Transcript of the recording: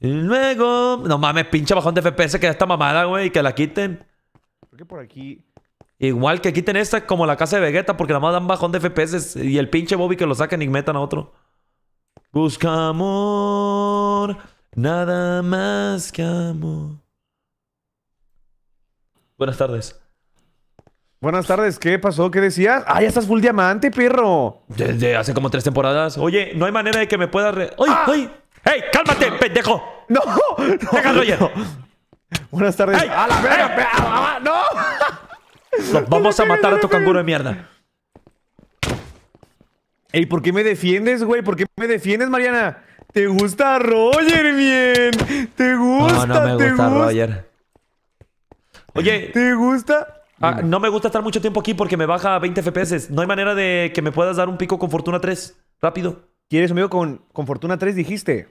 luego. No mames, pinche bajón de FPS que esta mamada, güey, que la quiten. ¿Por por aquí? Igual que quiten esta como la casa de Vegeta, porque nada más dan bajón de FPS y el pinche Bobby que lo saquen y metan a otro. Busca amor, nada más que amor. Buenas tardes. Buenas tardes, ¿qué pasó? ¿Qué decías? ¡Ah, ya estás full diamante, perro! Desde hace como tres temporadas. Oye, no hay manera de que me pueda. Re... ¡Ay, ¡Ah! ay ay ¡Ey, cálmate, pendejo! ¡No! no deja Buenas tardes. Ay, ¡A la verga! ¡No! vamos a matar a tu canguro de mierda. Ey, ¿por qué me defiendes, güey? ¿Por qué me defiendes, Mariana? ¿Te gusta Roger bien? ¿Te gusta? No, no me gusta Roger. Oye. ¿Te gusta? Ah, no me gusta estar mucho tiempo aquí porque me baja 20 FPS. No hay manera de que me puedas dar un pico con Fortuna 3. Rápido. ¿Quieres un con, con Fortuna 3? Dijiste.